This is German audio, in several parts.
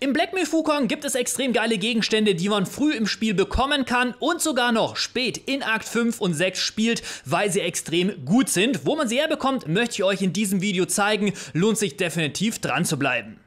Im Black Myth Wukong gibt es extrem geile Gegenstände, die man früh im Spiel bekommen kann und sogar noch spät in Akt 5 und 6 spielt, weil sie extrem gut sind. Wo man sie herbekommt, möchte ich euch in diesem Video zeigen, lohnt sich definitiv dran zu bleiben.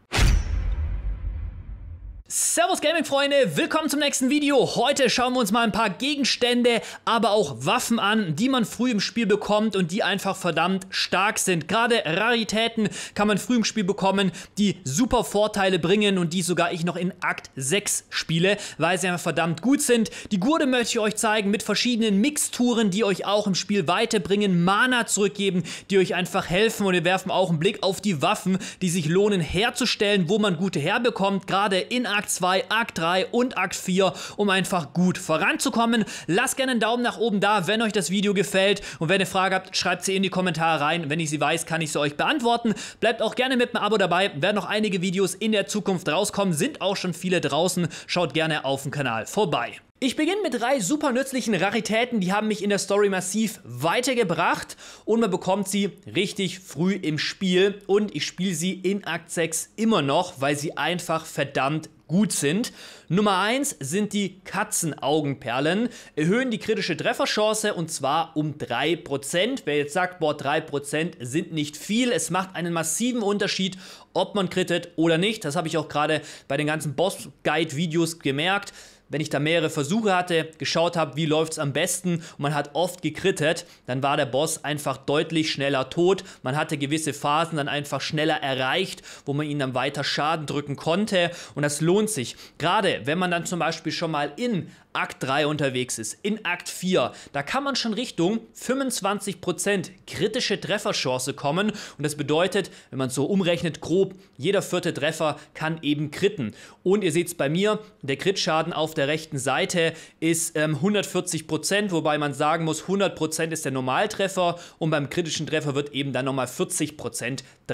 Servus Gaming-Freunde, willkommen zum nächsten Video. Heute schauen wir uns mal ein paar Gegenstände, aber auch Waffen an, die man früh im Spiel bekommt und die einfach verdammt stark sind. Gerade Raritäten kann man früh im Spiel bekommen, die super Vorteile bringen und die sogar ich noch in Akt 6 spiele, weil sie einfach verdammt gut sind. Die Gurde möchte ich euch zeigen mit verschiedenen Mixturen, die euch auch im Spiel weiterbringen, Mana zurückgeben, die euch einfach helfen und wir werfen auch einen Blick auf die Waffen, die sich lohnen herzustellen, wo man gute herbekommt, gerade in Akt Akt 2, Akt 3 und Akt 4, um einfach gut voranzukommen. Lasst gerne einen Daumen nach oben da, wenn euch das Video gefällt und wenn ihr Frage habt, schreibt sie in die Kommentare rein. Wenn ich sie weiß, kann ich sie euch beantworten. Bleibt auch gerne mit einem Abo dabei, werden noch einige Videos in der Zukunft rauskommen, sind auch schon viele draußen. Schaut gerne auf dem Kanal vorbei. Ich beginne mit drei super nützlichen Raritäten, die haben mich in der Story massiv weitergebracht und man bekommt sie richtig früh im Spiel und ich spiele sie in Akt 6 immer noch, weil sie einfach verdammt gut sind. Nummer 1 sind die Katzenaugenperlen, erhöhen die kritische Trefferchance und zwar um 3%. Wer jetzt sagt, boah, 3% sind nicht viel, es macht einen massiven Unterschied, ob man krittet oder nicht. Das habe ich auch gerade bei den ganzen Boss-Guide-Videos gemerkt wenn ich da mehrere Versuche hatte, geschaut habe, wie läuft es am besten und man hat oft gekrittet, dann war der Boss einfach deutlich schneller tot. Man hatte gewisse Phasen dann einfach schneller erreicht, wo man ihn dann weiter Schaden drücken konnte und das lohnt sich. Gerade wenn man dann zum Beispiel schon mal in Akt 3 unterwegs ist, in Akt 4, da kann man schon Richtung 25% kritische Trefferchance kommen und das bedeutet, wenn man es so umrechnet, grob, jeder vierte Treffer kann eben kritten. Und ihr seht es bei mir, der Crit-Schaden auf der der rechten Seite ist ähm, 140 wobei man sagen muss, 100 ist der Normaltreffer und beim kritischen Treffer wird eben dann nochmal 40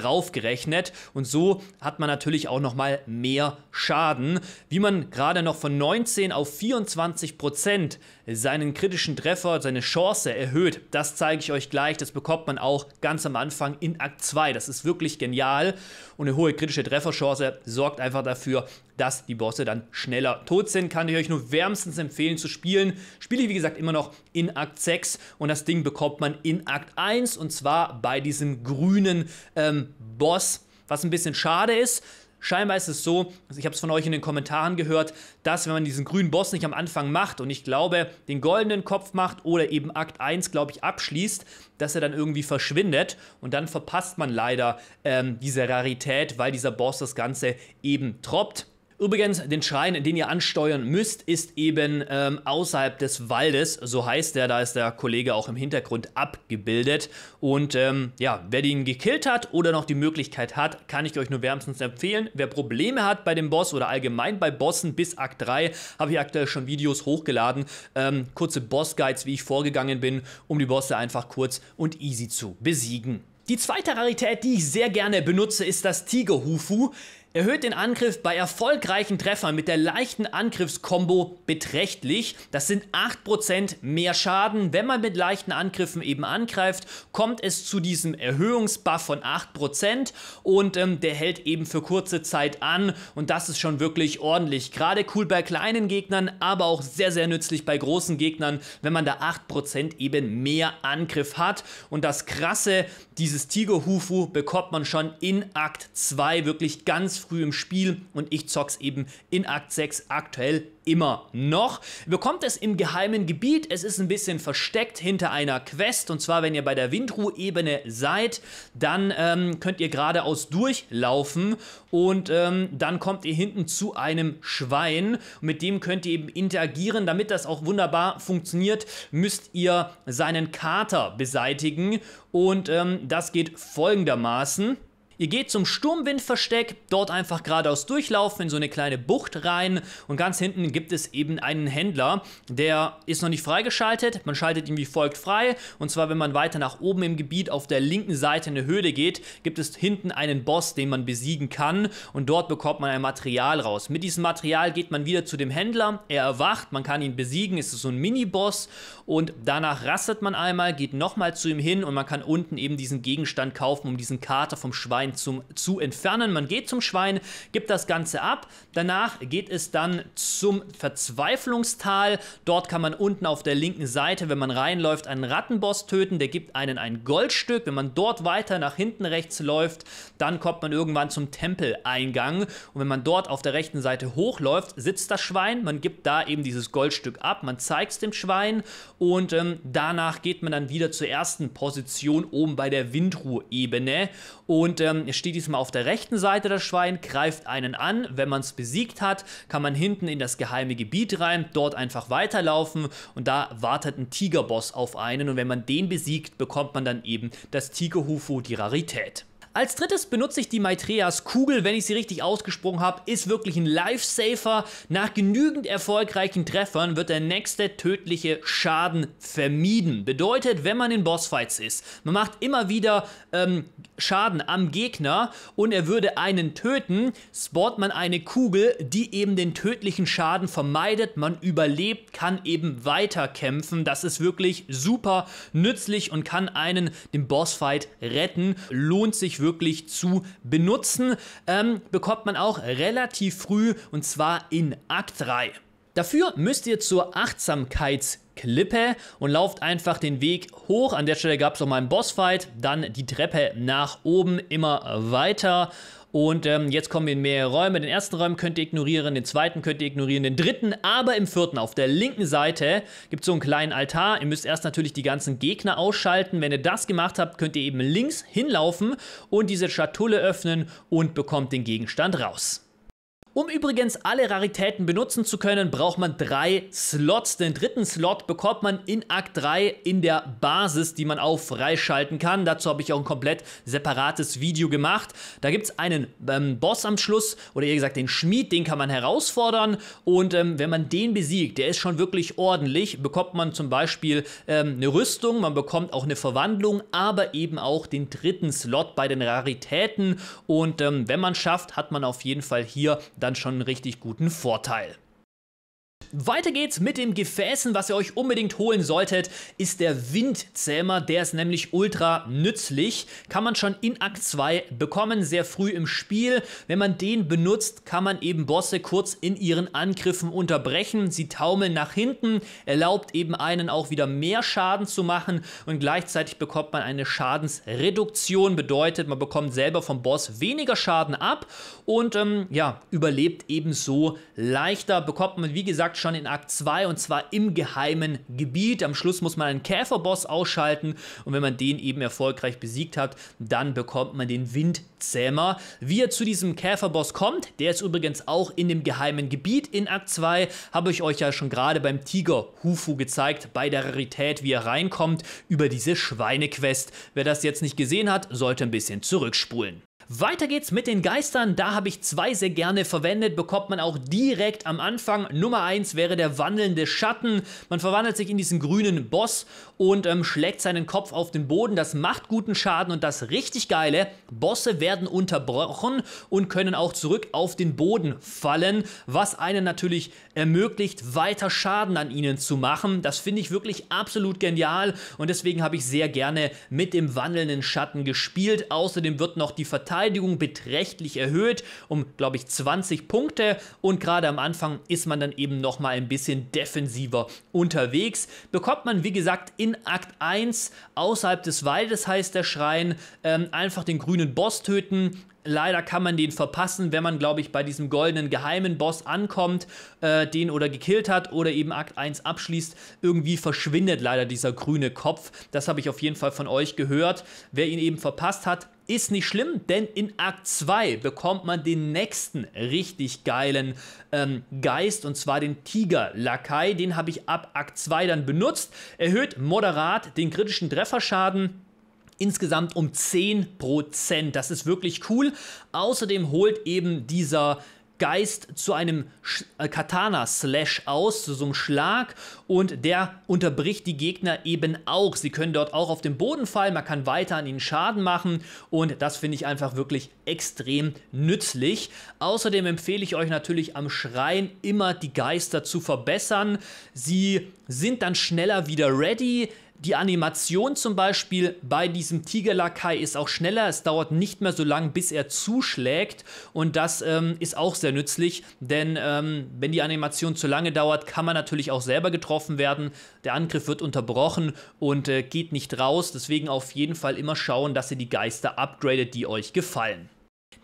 draufgerechnet und so hat man natürlich auch nochmal mehr Schaden. Wie man gerade noch von 19 auf 24 Prozent seinen kritischen Treffer, seine Chance erhöht, das zeige ich euch gleich. Das bekommt man auch ganz am Anfang in Akt 2. Das ist wirklich genial und eine hohe kritische Trefferchance sorgt einfach dafür, dass die Bosse dann schneller tot sind. Kann ich euch nur wärmstens empfehlen zu spielen. Spiele ich, wie gesagt, immer noch in Akt 6 und das Ding bekommt man in Akt 1 und zwar bei diesem grünen ähm, Boss, was ein bisschen schade ist. Scheinbar ist es so, also ich habe es von euch in den Kommentaren gehört, dass wenn man diesen grünen Boss nicht am Anfang macht und ich glaube, den goldenen Kopf macht oder eben Akt 1, glaube ich, abschließt, dass er dann irgendwie verschwindet und dann verpasst man leider ähm, diese Rarität, weil dieser Boss das Ganze eben droppt. Übrigens, den Schrein, den ihr ansteuern müsst, ist eben ähm, außerhalb des Waldes, so heißt der, da ist der Kollege auch im Hintergrund abgebildet. Und ähm, ja, wer den gekillt hat oder noch die Möglichkeit hat, kann ich euch nur wärmstens empfehlen. Wer Probleme hat bei dem Boss oder allgemein bei Bossen bis Akt 3, habe ich aktuell schon Videos hochgeladen, ähm, kurze Boss-Guides, wie ich vorgegangen bin, um die Bosse einfach kurz und easy zu besiegen. Die zweite Rarität, die ich sehr gerne benutze, ist das Tigerhufu erhöht den Angriff bei erfolgreichen Treffern mit der leichten Angriffskombo beträchtlich. Das sind 8% mehr Schaden. Wenn man mit leichten Angriffen eben angreift, kommt es zu diesem Erhöhungsbuff von 8% und ähm, der hält eben für kurze Zeit an und das ist schon wirklich ordentlich. Gerade cool bei kleinen Gegnern, aber auch sehr, sehr nützlich bei großen Gegnern, wenn man da 8% eben mehr Angriff hat. Und das Krasse, dieses Tiger-Hufu bekommt man schon in Akt 2 wirklich ganz früh im Spiel und ich zock's eben in Akt 6 aktuell immer noch. Ihr bekommt es im geheimen Gebiet, es ist ein bisschen versteckt hinter einer Quest und zwar, wenn ihr bei der Windruhebene seid, dann ähm, könnt ihr geradeaus durchlaufen und ähm, dann kommt ihr hinten zu einem Schwein und mit dem könnt ihr eben interagieren. Damit das auch wunderbar funktioniert, müsst ihr seinen Kater beseitigen und ähm, das geht folgendermaßen. Ihr geht zum Sturmwindversteck, dort einfach geradeaus durchlaufen in so eine kleine Bucht rein und ganz hinten gibt es eben einen Händler, der ist noch nicht freigeschaltet. Man schaltet ihn wie folgt frei und zwar, wenn man weiter nach oben im Gebiet auf der linken Seite in eine Höhle geht, gibt es hinten einen Boss, den man besiegen kann und dort bekommt man ein Material raus. Mit diesem Material geht man wieder zu dem Händler, er erwacht, man kann ihn besiegen, es ist so ein Mini-Boss und danach rastet man einmal, geht nochmal zu ihm hin und man kann unten eben diesen Gegenstand kaufen, um diesen Kater vom Schwein Schwein zum, zu entfernen. Man geht zum Schwein, gibt das Ganze ab. Danach geht es dann zum Verzweiflungstal. Dort kann man unten auf der linken Seite, wenn man reinläuft, einen Rattenboss töten. Der gibt einen ein Goldstück. Wenn man dort weiter nach hinten rechts läuft, dann kommt man irgendwann zum Tempeleingang. Und wenn man dort auf der rechten Seite hochläuft, sitzt das Schwein. Man gibt da eben dieses Goldstück ab. Man zeigt es dem Schwein. Und ähm, danach geht man dann wieder zur ersten Position oben bei der Windruhebene. Und ähm, steht diesmal auf der rechten Seite das Schwein, greift einen an. Wenn man es besiegt hat, kann man hinten in das geheime Gebiet rein, dort einfach weiterlaufen und da wartet ein Tigerboss auf einen. Und wenn man den besiegt, bekommt man dann eben das Tigerhufu, die Rarität. Als drittes benutze ich die Maitreas Kugel, wenn ich sie richtig ausgesprochen habe, ist wirklich ein Lifesaver. Nach genügend erfolgreichen Treffern wird der nächste tödliche Schaden vermieden. Bedeutet, wenn man in Bossfights ist, man macht immer wieder ähm, Schaden am Gegner und er würde einen töten, spawnt man eine Kugel, die eben den tödlichen Schaden vermeidet. Man überlebt, kann eben weiterkämpfen. Das ist wirklich super nützlich und kann einen den Bossfight retten. Lohnt sich wirklich wirklich zu benutzen. Ähm, bekommt man auch relativ früh und zwar in Akt 3. Dafür müsst ihr zur Achtsamkeitsklippe und lauft einfach den Weg hoch. An der Stelle gab es mal einen Bossfight, dann die Treppe nach oben immer weiter und ähm, jetzt kommen wir in mehrere Räume. Den ersten Raum könnt ihr ignorieren, den zweiten könnt ihr ignorieren, den dritten, aber im vierten, auf der linken Seite, gibt es so einen kleinen Altar. Ihr müsst erst natürlich die ganzen Gegner ausschalten. Wenn ihr das gemacht habt, könnt ihr eben links hinlaufen und diese Schatulle öffnen und bekommt den Gegenstand raus. Um übrigens alle Raritäten benutzen zu können, braucht man drei Slots. Den dritten Slot bekommt man in Akt 3 in der Basis, die man auch freischalten kann. Dazu habe ich auch ein komplett separates Video gemacht. Da gibt es einen ähm, Boss am Schluss oder eher gesagt den Schmied, den kann man herausfordern. Und ähm, wenn man den besiegt, der ist schon wirklich ordentlich, bekommt man zum Beispiel ähm, eine Rüstung, man bekommt auch eine Verwandlung, aber eben auch den dritten Slot bei den Raritäten. Und ähm, wenn man schafft, hat man auf jeden Fall hier dann dann schon einen richtig guten Vorteil. Weiter geht's mit dem Gefäßen. Was ihr euch unbedingt holen solltet, ist der Windzähmer. Der ist nämlich ultra nützlich. Kann man schon in Akt 2 bekommen, sehr früh im Spiel. Wenn man den benutzt, kann man eben Bosse kurz in ihren Angriffen unterbrechen. Sie taumeln nach hinten, erlaubt eben einen auch wieder mehr Schaden zu machen und gleichzeitig bekommt man eine Schadensreduktion. Bedeutet, man bekommt selber vom Boss weniger Schaden ab und ähm, ja, überlebt ebenso leichter. Bekommt man, wie gesagt, Jagd schon in Akt 2 und zwar im geheimen Gebiet. Am Schluss muss man einen Käferboss ausschalten und wenn man den eben erfolgreich besiegt hat, dann bekommt man den Windzähmer. Wie er zu diesem Käferboss kommt, der ist übrigens auch in dem geheimen Gebiet in Akt 2, habe ich euch ja schon gerade beim Tiger Hufu gezeigt, bei der Rarität, wie er reinkommt, über diese Schweinequest. Wer das jetzt nicht gesehen hat, sollte ein bisschen zurückspulen. Weiter geht's mit den Geistern. Da habe ich zwei sehr gerne verwendet. Bekommt man auch direkt am Anfang. Nummer eins wäre der wandelnde Schatten. Man verwandelt sich in diesen grünen Boss und ähm, schlägt seinen Kopf auf den Boden. Das macht guten Schaden und das richtig geile. Bosse werden unterbrochen und können auch zurück auf den Boden fallen, was einen natürlich ermöglicht, weiter Schaden an ihnen zu machen. Das finde ich wirklich absolut genial und deswegen habe ich sehr gerne mit dem wandelnden Schatten gespielt. Außerdem wird noch die Verteidigung Verteidigung beträchtlich erhöht, um, glaube ich, 20 Punkte. Und gerade am Anfang ist man dann eben nochmal ein bisschen defensiver unterwegs. Bekommt man, wie gesagt, in Akt 1 außerhalb des Waldes, heißt der Schrein, ähm, einfach den grünen Boss töten. Leider kann man den verpassen, wenn man, glaube ich, bei diesem goldenen geheimen Boss ankommt, äh, den oder gekillt hat oder eben Akt 1 abschließt. Irgendwie verschwindet leider dieser grüne Kopf. Das habe ich auf jeden Fall von euch gehört. Wer ihn eben verpasst hat, ist nicht schlimm, denn in Akt 2 bekommt man den nächsten richtig geilen ähm, Geist und zwar den Tiger-Lakai. Den habe ich ab Akt 2 dann benutzt. Erhöht moderat den kritischen Trefferschaden insgesamt um 10%. Das ist wirklich cool. Außerdem holt eben dieser Geist zu einem äh, Katana-Slash aus, zu so einem Schlag und der unterbricht die Gegner eben auch. Sie können dort auch auf den Boden fallen, man kann weiter an ihnen Schaden machen und das finde ich einfach wirklich extrem nützlich. Außerdem empfehle ich euch natürlich am Schreien immer die Geister zu verbessern. Sie sind dann schneller wieder ready, die Animation zum Beispiel bei diesem Tigerlakai ist auch schneller. Es dauert nicht mehr so lang, bis er zuschlägt. Und das ähm, ist auch sehr nützlich, denn ähm, wenn die Animation zu lange dauert, kann man natürlich auch selber getroffen werden. Der Angriff wird unterbrochen und äh, geht nicht raus. Deswegen auf jeden Fall immer schauen, dass ihr die Geister upgradet, die euch gefallen.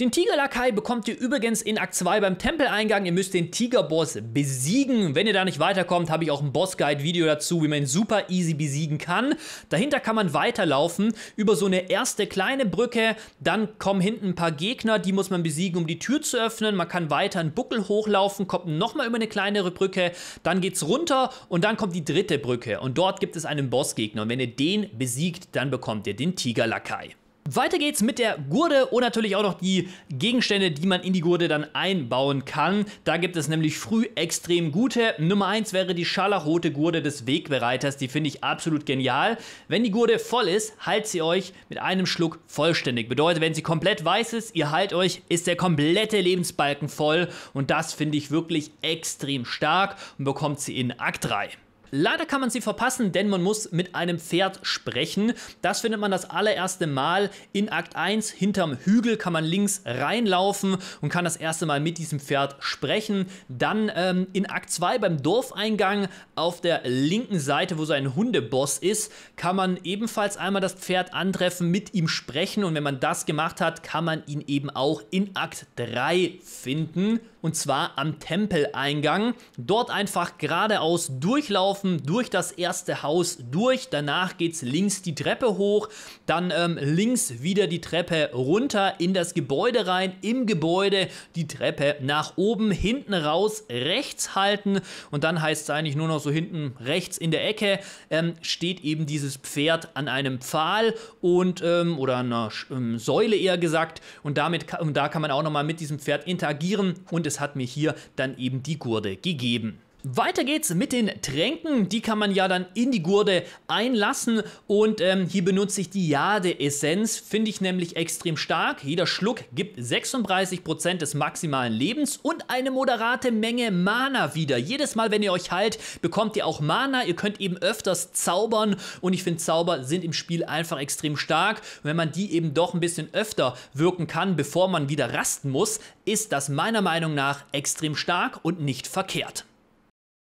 Den Tigerlakai bekommt ihr übrigens in Akt 2 beim Tempeleingang. Ihr müsst den Tigerboss besiegen. Wenn ihr da nicht weiterkommt, habe ich auch ein Boss-Guide-Video dazu, wie man ihn super easy besiegen kann. Dahinter kann man weiterlaufen über so eine erste kleine Brücke. Dann kommen hinten ein paar Gegner, die muss man besiegen, um die Tür zu öffnen. Man kann weiter einen Buckel hochlaufen, kommt nochmal über eine kleinere Brücke. Dann geht es runter und dann kommt die dritte Brücke. Und dort gibt es einen Bossgegner. Und wenn ihr den besiegt, dann bekommt ihr den Tigerlakai. Weiter geht's mit der Gurde und natürlich auch noch die Gegenstände, die man in die Gurde dann einbauen kann. Da gibt es nämlich früh extrem gute. Nummer 1 wäre die scharlachrote Gurde des Wegbereiters, die finde ich absolut genial. Wenn die Gurde voll ist, halt sie euch mit einem Schluck vollständig. Bedeutet, wenn sie komplett weiß ist, ihr halt euch, ist der komplette Lebensbalken voll und das finde ich wirklich extrem stark und bekommt sie in Akt 3. Leider kann man sie verpassen, denn man muss mit einem Pferd sprechen. Das findet man das allererste Mal in Akt 1. Hinterm Hügel kann man links reinlaufen und kann das erste Mal mit diesem Pferd sprechen. Dann ähm, in Akt 2 beim Dorfeingang auf der linken Seite, wo so ein Hundeboss ist, kann man ebenfalls einmal das Pferd antreffen, mit ihm sprechen und wenn man das gemacht hat, kann man ihn eben auch in Akt 3 finden und zwar am Tempeleingang. Dort einfach geradeaus durchlaufen, durch das erste Haus durch. Danach geht es links die Treppe hoch, dann ähm, links wieder die Treppe runter in das Gebäude rein, im Gebäude die Treppe nach oben, hinten raus, rechts halten und dann heißt es eigentlich nur noch so hinten rechts in der Ecke ähm, steht eben dieses Pferd an einem Pfahl und ähm, oder an einer ähm, Säule eher gesagt und damit und da kann man auch nochmal mit diesem Pferd interagieren und es Mercedes hat mir hier dann eben die Gurde gegeben. Weiter geht's mit den Tränken. Die kann man ja dann in die Gurde einlassen. Und ähm, hier benutze ich die Jade-Essenz. Finde ich nämlich extrem stark. Jeder Schluck gibt 36% des maximalen Lebens und eine moderate Menge Mana wieder. Jedes Mal, wenn ihr euch heilt, bekommt ihr auch Mana. Ihr könnt eben öfters zaubern. Und ich finde, Zauber sind im Spiel einfach extrem stark. Und wenn man die eben doch ein bisschen öfter wirken kann, bevor man wieder rasten muss, ist das meiner Meinung nach extrem stark und nicht verkehrt.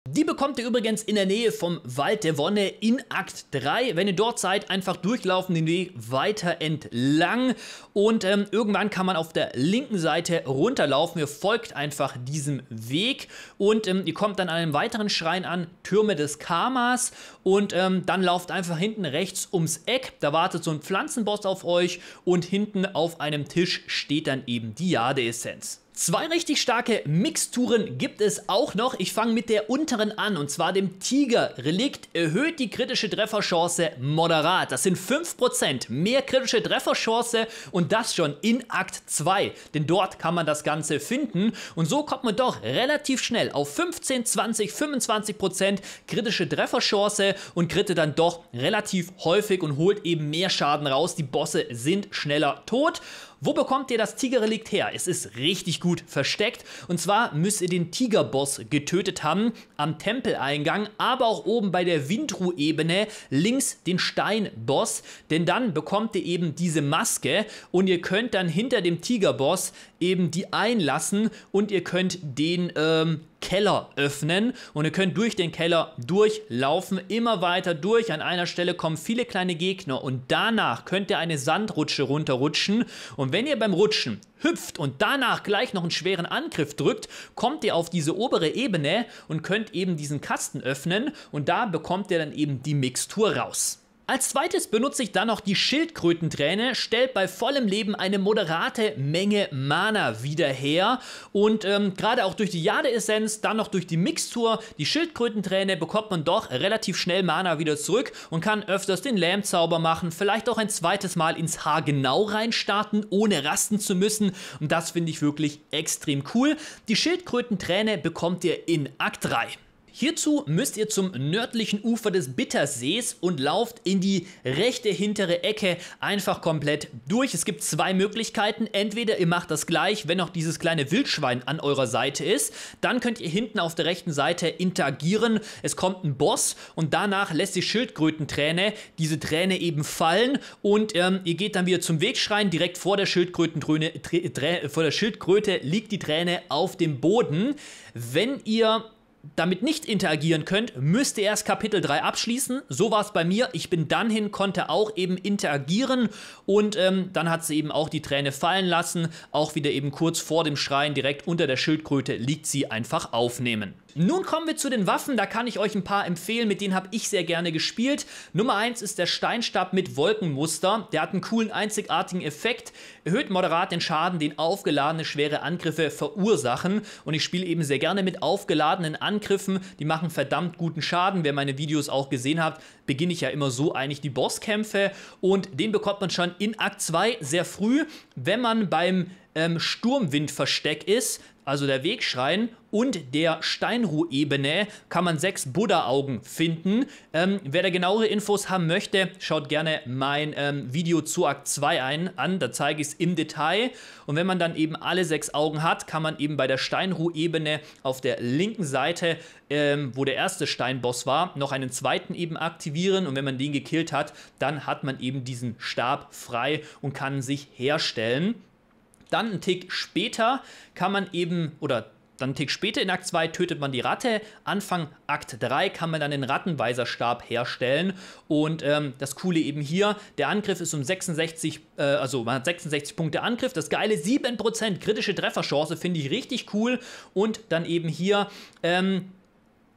Die bekommt ihr übrigens in der Nähe vom Wald der Wonne in Akt 3. Wenn ihr dort seid, einfach durchlaufen den Weg weiter entlang und ähm, irgendwann kann man auf der linken Seite runterlaufen. Ihr folgt einfach diesem Weg und ähm, ihr kommt dann an einem weiteren Schrein an, Türme des Karmas und ähm, dann lauft einfach hinten rechts ums Eck. Da wartet so ein Pflanzenboss auf euch und hinten auf einem Tisch steht dann eben die Jade-Essenz. Zwei richtig starke Mixturen gibt es auch noch. Ich fange mit der unteren an und zwar dem Tiger. Relikt erhöht die kritische Trefferchance moderat. Das sind 5% mehr kritische Trefferchance und das schon in Akt 2. Denn dort kann man das Ganze finden und so kommt man doch relativ schnell auf 15, 20, 25% kritische Trefferchance und kritte dann doch relativ häufig und holt eben mehr Schaden raus. Die Bosse sind schneller tot. Wo bekommt ihr das Tigerrelikt her? Es ist richtig gut versteckt. Und zwar müsst ihr den Tigerboss getötet haben am Tempeleingang, aber auch oben bei der Windruhebene links den Steinboss. Denn dann bekommt ihr eben diese Maske und ihr könnt dann hinter dem Tigerboss eben die einlassen und ihr könnt den ähm, Keller öffnen und ihr könnt durch den Keller durchlaufen, immer weiter durch. An einer Stelle kommen viele kleine Gegner und danach könnt ihr eine Sandrutsche runterrutschen und wenn ihr beim Rutschen hüpft und danach gleich noch einen schweren Angriff drückt, kommt ihr auf diese obere Ebene und könnt eben diesen Kasten öffnen und da bekommt ihr dann eben die Mixtur raus. Als zweites benutze ich dann noch die Schildkrötenträne, stellt bei vollem Leben eine moderate Menge Mana wieder her und ähm, gerade auch durch die Jade-Essenz, dann noch durch die Mixtur, die Schildkrötenträne bekommt man doch relativ schnell Mana wieder zurück und kann öfters den Lähmzauber machen, vielleicht auch ein zweites Mal ins Haar genau reinstarten, ohne rasten zu müssen und das finde ich wirklich extrem cool. Die Schildkrötenträne bekommt ihr in Akt 3. Hierzu müsst ihr zum nördlichen Ufer des Bittersees und lauft in die rechte hintere Ecke einfach komplett durch. Es gibt zwei Möglichkeiten. Entweder ihr macht das gleich, wenn auch dieses kleine Wildschwein an eurer Seite ist. Dann könnt ihr hinten auf der rechten Seite interagieren. Es kommt ein Boss und danach lässt die Schildkrötenträne diese Träne eben fallen und ähm, ihr geht dann wieder zum Wegschrein. Direkt vor der, Schildkrötenträne, vor der Schildkröte liegt die Träne auf dem Boden. Wenn ihr damit nicht interagieren könnt, müsst ihr erst Kapitel 3 abschließen. So war es bei mir. Ich bin dann hin, konnte auch eben interagieren und ähm, dann hat sie eben auch die Träne fallen lassen. Auch wieder eben kurz vor dem Schreien, direkt unter der Schildkröte, liegt sie einfach aufnehmen. Nun kommen wir zu den Waffen. Da kann ich euch ein paar empfehlen. Mit denen habe ich sehr gerne gespielt. Nummer 1 ist der Steinstab mit Wolkenmuster. Der hat einen coolen, einzigartigen Effekt. Erhöht moderat den Schaden, den aufgeladene schwere Angriffe verursachen. Und ich spiele eben sehr gerne mit aufgeladenen Angriffen. Die machen verdammt guten Schaden. Wer meine Videos auch gesehen hat, beginne ich ja immer so eigentlich die Bosskämpfe. Und den bekommt man schon in Akt 2 sehr früh, wenn man beim ähm, Sturmwindversteck ist, also der Wegschrein, und der Steinruhebene kann man sechs Buddha-Augen finden. Ähm, wer da genauere Infos haben möchte, schaut gerne mein ähm, Video zu Akt 2 ein, an, da zeige ich es im Detail. Und wenn man dann eben alle sechs Augen hat, kann man eben bei der Steinruhebene auf der linken Seite, ähm, wo der erste Steinboss war, noch einen zweiten eben aktivieren. Und wenn man den gekillt hat, dann hat man eben diesen Stab frei und kann sich herstellen. Dann einen Tick später kann man eben, oder dann einen Tick später in Akt 2 tötet man die Ratte. Anfang Akt 3 kann man dann den Rattenweiserstab herstellen. Und ähm, das Coole eben hier, der Angriff ist um 66, äh, also man hat 66 Punkte Angriff. Das geile 7% kritische Trefferchance finde ich richtig cool. Und dann eben hier ähm,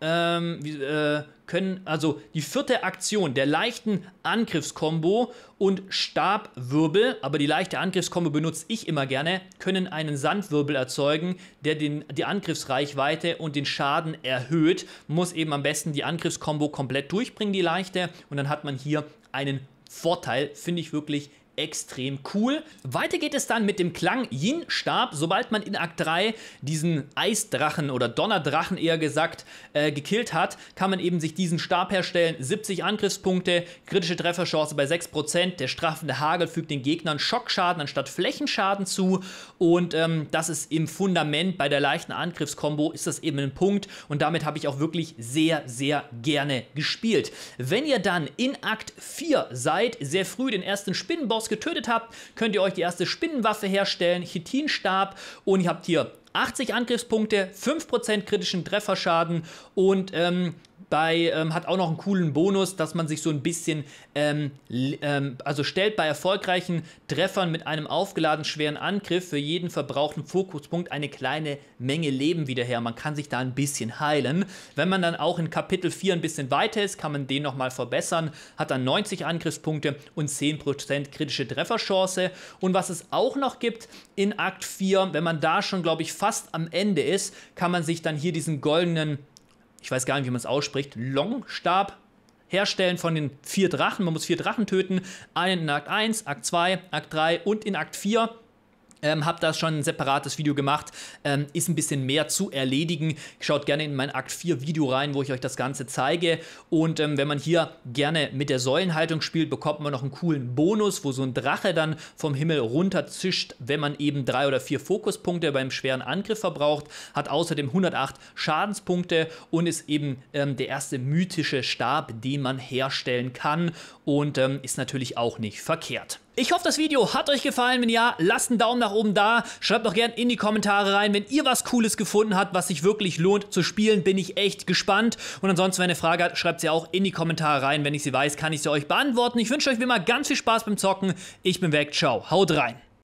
ähm, äh, können, also die vierte Aktion der leichten Angriffskombo und Stabwirbel, aber die leichte Angriffskombo benutze ich immer gerne, können einen Sandwirbel erzeugen, der den, die Angriffsreichweite und den Schaden erhöht. Muss eben am besten die Angriffskombo komplett durchbringen, die leichte, und dann hat man hier einen Vorteil, finde ich wirklich extrem cool. Weiter geht es dann mit dem Klang Yin-Stab. Sobald man in Akt 3 diesen Eisdrachen oder Donnerdrachen eher gesagt äh, gekillt hat, kann man eben sich diesen Stab herstellen. 70 Angriffspunkte, kritische Trefferchance bei 6%. Der straffende Hagel fügt den Gegnern Schockschaden anstatt Flächenschaden zu. Und ähm, das ist im Fundament bei der leichten Angriffskombo ist das eben ein Punkt. Und damit habe ich auch wirklich sehr, sehr gerne gespielt. Wenn ihr dann in Akt 4 seid, sehr früh den ersten Spinnenboss getötet habt, könnt ihr euch die erste Spinnenwaffe herstellen, Chitinstab und ihr habt hier 80 Angriffspunkte, 5% kritischen Trefferschaden und ähm, bei, ähm, hat auch noch einen coolen Bonus, dass man sich so ein bisschen, ähm, ähm, also stellt bei erfolgreichen Treffern mit einem aufgeladen schweren Angriff für jeden verbrauchten Fokuspunkt eine kleine Menge Leben wieder her. Man kann sich da ein bisschen heilen. Wenn man dann auch in Kapitel 4 ein bisschen weiter ist, kann man den nochmal verbessern, hat dann 90 Angriffspunkte und 10% kritische Trefferchance. Und was es auch noch gibt in Akt 4, wenn man da schon, glaube ich, fast am Ende ist, kann man sich dann hier diesen goldenen ich weiß gar nicht, wie man es ausspricht, Longstab herstellen von den vier Drachen. Man muss vier Drachen töten. Einen in Akt 1, Akt 2, Akt 3 und in Akt 4. Ähm, hab da schon ein separates Video gemacht, ähm, ist ein bisschen mehr zu erledigen. Schaut gerne in mein Akt 4 Video rein, wo ich euch das Ganze zeige. Und ähm, wenn man hier gerne mit der Säulenhaltung spielt, bekommt man noch einen coolen Bonus, wo so ein Drache dann vom Himmel runter zischt, wenn man eben drei oder vier Fokuspunkte beim schweren Angriff verbraucht. Hat außerdem 108 Schadenspunkte und ist eben ähm, der erste mythische Stab, den man herstellen kann. Und ähm, ist natürlich auch nicht verkehrt. Ich hoffe, das Video hat euch gefallen. Wenn ja, lasst einen Daumen nach oben da. Schreibt doch gerne in die Kommentare rein, wenn ihr was Cooles gefunden habt, was sich wirklich lohnt zu spielen. Bin ich echt gespannt. Und ansonsten, wenn ihr eine Frage habt, schreibt sie auch in die Kommentare rein. Wenn ich sie weiß, kann ich sie euch beantworten. Ich wünsche euch wie immer ganz viel Spaß beim Zocken. Ich bin weg. Ciao. Haut rein.